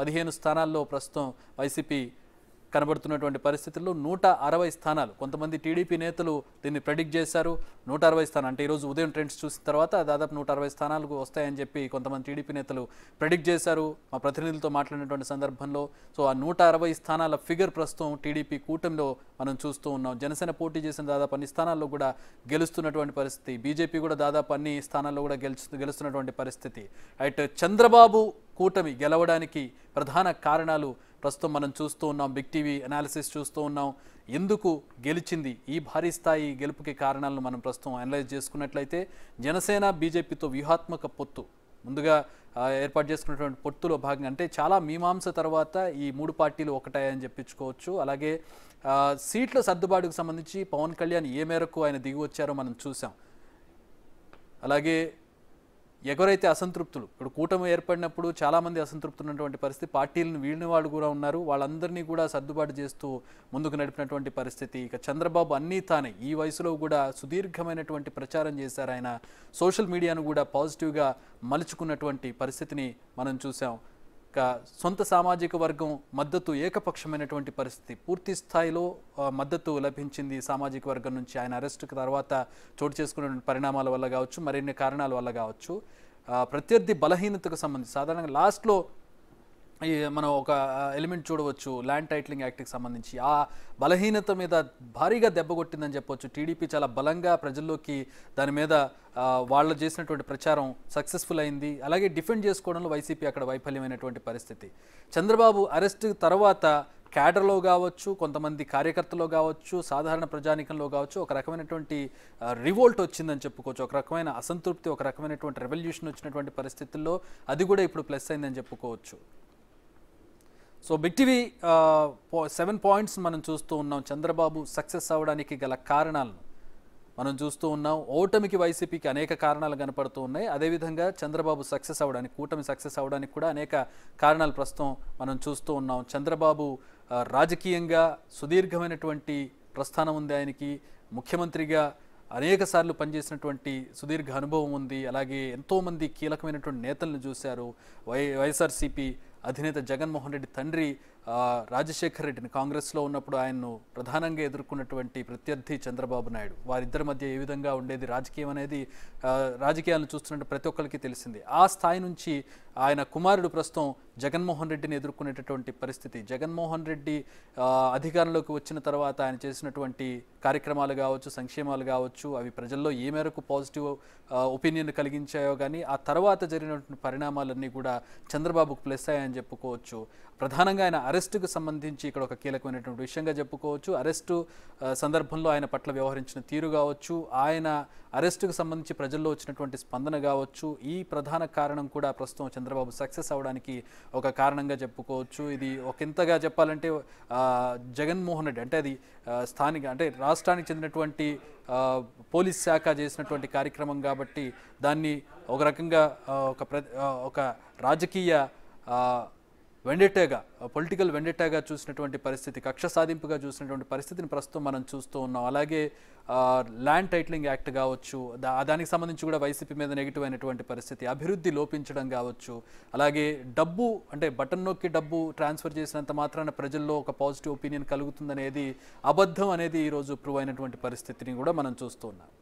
పదిహేను స్థానాల్లో ప్రస్తుతం వైసీపీ కనబడుతున్నటువంటి పరిస్థితుల్లో నూట అరవై స్థానాలు కొంతమంది టీడీపీ నేతలు దీన్ని ప్రెడిక్ట్ చేశారు నూట అరవై స్థానాలు అంటే ఈరోజు ఉదయం ట్రెండ్స్ చూసిన తర్వాత దాదాపు నూట అరవై స్థానాలకు వస్తాయని చెప్పి కొంతమంది టీడీపీ నేతలు ప్రెడిక్ట్ చేశారు మా ప్రతినిధులతో మాట్లాడినటువంటి సందర్భంలో సో ఆ నూట అరవై స్థానాల ఫిగర్ ప్రస్తుతం టీడీపీ కూటమిలో మనం చూస్తూ ఉన్నాం జనసేన పోటీ చేసిన దాదాపు అన్ని స్థానాల్లో కూడా గెలుస్తున్నటువంటి పరిస్థితి బీజేపీ కూడా దాదాపు అన్ని స్థానాల్లో కూడా గెలుచు గెలుస్తున్నటువంటి పరిస్థితి అయితే చంద్రబాబు కూటమి గెలవడానికి ప్రధాన కారణాలు ప్రస్తుతం మనం చూస్తూ ఉన్నాం బిగ్ టీవీ అనాలిసిస్ చూస్తూ ఉన్నాం ఎందుకు గెలిచింది ఈ భారీ స్థాయి గెలుపుకి కారణాలను మనం ప్రస్తుతం అనలైజ్ చేసుకున్నట్లయితే జనసేన బీజేపీతో వ్యూహాత్మక పొత్తు ముందుగా ఏర్పాటు చేసుకున్నటువంటి పొత్తులో భాగంగా అంటే చాలా మీమాంస తర్వాత ఈ మూడు పార్టీలు ఒకటాయని చెప్పించుకోవచ్చు అలాగే సీట్ల సర్దుబాటుకు సంబంధించి పవన్ కళ్యాణ్ ఏ మేరకు ఆయన దిగి వచ్చారో మనం చూసాం అలాగే ఎవరైతే అసంతృప్తులు ఇప్పుడు కూటమి ఏర్పడినప్పుడు చాలామంది ఉన్నటువంటి పరిస్థితి పార్టీలను వీళ్ళని వాళ్ళు కూడా ఉన్నారు వాళ్ళందరినీ కూడా సర్దుబాటు చేస్తూ ముందుకు నడిపినటువంటి పరిస్థితి ఇక చంద్రబాబు అన్నీ తానే ఈ వయసులో కూడా సుదీర్ఘమైనటువంటి ప్రచారం చేశారు ఆయన సోషల్ మీడియాను కూడా పాజిటివ్గా మలుచుకున్నటువంటి పరిస్థితిని మనం చూసాం యొక్క సొంత సామాజిక వర్గం మద్దతు ఏకపక్షమైనటువంటి పరిస్థితి పూర్తి స్థాయిలో మద్దతు లభించింది సామాజిక వర్గం నుంచి ఆయన అరెస్టుకు తర్వాత చోటు చేసుకున్న పరిణామాల వల్ల కావచ్చు మరిన్ని కారణాల వల్ల కావచ్చు ప్రత్యర్థి బలహీనతకు సంబంధించి సాధారణంగా లాస్ట్లో మనం ఒక ఎలిమెంట్ చూడవచ్చు ల్యాండ్ టైటిలింగ్ యాక్ట్కి సంబంధించి ఆ బలహీనత మీద భారీగా దెబ్బ కొట్టిందని చెప్పవచ్చు టీడీపీ చాలా బలంగా ప్రజల్లోకి దాని మీద వాళ్ళు చేసినటువంటి ప్రచారం సక్సెస్ఫుల్ అయింది అలాగే డిఫెండ్ చేసుకోవడంలో వైసీపీ అక్కడ వైఫల్యమైనటువంటి పరిస్థితి చంద్రబాబు అరెస్ట్ తర్వాత క్యాడర్లో కావచ్చు కొంతమంది కార్యకర్తలో కావచ్చు సాధారణ ప్రజానికంలో కావచ్చు ఒక రకమైనటువంటి రివోల్ట్ వచ్చిందని చెప్పుకోవచ్చు ఒక రకమైన అసంతృప్తి ఒక రకమైనటువంటి రెవల్యూషన్ వచ్చినటువంటి పరిస్థితుల్లో అది కూడా ఇప్పుడు ప్లస్ అయిందని చెప్పుకోవచ్చు so Big TV seven points మనం చూస్తూ ఉన్నాం చంద్రబాబు సక్సెస్ అవ్వడానికి గల కారణాలను మనం చూస్తూ ఉన్నాం ఓటమికి వైసీపీకి అనేక కారణాలు కనపడుతూ ఉన్నాయి అదేవిధంగా చంద్రబాబు సక్సెస్ అవ్వడానికి కూటమి సక్సెస్ అవ్వడానికి కూడా అనేక కారణాలు ప్రస్తుతం మనం చూస్తూ ఉన్నాం చంద్రబాబు రాజకీయంగా సుదీర్ఘమైనటువంటి ప్రస్థానం ఉంది ఆయనకి ముఖ్యమంత్రిగా అనేక సార్లు పనిచేసినటువంటి సుదీర్ఘ అనుభవం ఉంది అలాగే ఎంతోమంది కీలకమైనటువంటి నేతలను చూశారు వై వైఎస్ఆర్సీపీ అధినేత జగన్మోహన్ రెడ్డి తండ్రి రాజశేఖర్ రెడ్డిని కాంగ్రెస్లో ఉన్నప్పుడు ఆయన్ను ప్రధానంగా ఎదుర్కొన్నటువంటి ప్రత్యర్థి చంద్రబాబు నాయుడు వారిద్దరి మధ్య ఏ విధంగా ఉండేది రాజకీయం అనేది రాజకీయాలను చూస్తున్నట్టు ప్రతి ఒక్కరికి తెలిసింది ఆ స్థాయి నుంచి ఆయన కుమారుడు ప్రస్తుతం జగన్మోహన్ రెడ్డిని ఎదుర్కొనేటటువంటి పరిస్థితి జగన్మోహన్ రెడ్డి అధికారంలోకి వచ్చిన తర్వాత ఆయన చేసినటువంటి కార్యక్రమాలు కావచ్చు సంక్షేమాలు కావచ్చు అవి ప్రజల్లో ఏ మేరకు పాజిటివ్ ఒపీనియన్ కలిగించాయో కానీ ఆ తర్వాత జరిగినటువంటి పరిణామాలన్నీ కూడా చంద్రబాబుకు ప్లస్ అయ్యాయని చెప్పుకోవచ్చు ప్రధానంగా ఆయన అరెస్టుకు సంబంధించి ఇక్కడ ఒక కీలకమైనటువంటి విషయంగా చెప్పుకోవచ్చు అరెస్టు సందర్భంలో ఆయన పట్ల వ్యవహరించిన తీరు కావచ్చు ఆయన అరెస్టుకు సంబంధించి ప్రజల్లో వచ్చినటువంటి స్పందన కావచ్చు ఈ ప్రధాన కారణం కూడా ప్రస్తుతం చంద్రబాబు సక్సెస్ అవడానికి ఒక కారణంగా చెప్పుకోవచ్చు ఇది ఒకంతగా చెప్పాలంటే జగన్మోహన్ రెడ్డి అంటే అది స్థానిక అంటే రాష్ట్రానికి చెందినటువంటి పోలీస్ శాఖ చేసినటువంటి కార్యక్రమం కాబట్టి దాన్ని ఒక రకంగా ఒక ఒక రాజకీయ వెండెట్టేగా పొలిటికల్ వెండెట్టేగా చూసినటువంటి పరిస్థితి కక్ష సాధింపుగా చూసినటువంటి పరిస్థితిని ప్రస్తుతం మనం చూస్తూ ఉన్నాం అలాగే ల్యాండ్ టైటిలింగ్ యాక్ట్ కావచ్చు దానికి సంబంధించి కూడా వైసీపీ మీద నెగిటివ్ అయినటువంటి పరిస్థితి అభివృద్ధి లోపించడం కావచ్చు అలాగే డబ్బు అంటే బటన్ నొక్కి డబ్బు ట్రాన్స్ఫర్ చేసినంత మాత్రాన ప్రజల్లో ఒక పాజిటివ్ ఒపీనియన్ కలుగుతుందనేది అబద్ధం అనేది ఈరోజు ప్రూవ్ అయినటువంటి పరిస్థితిని కూడా మనం చూస్తూ ఉన్నాం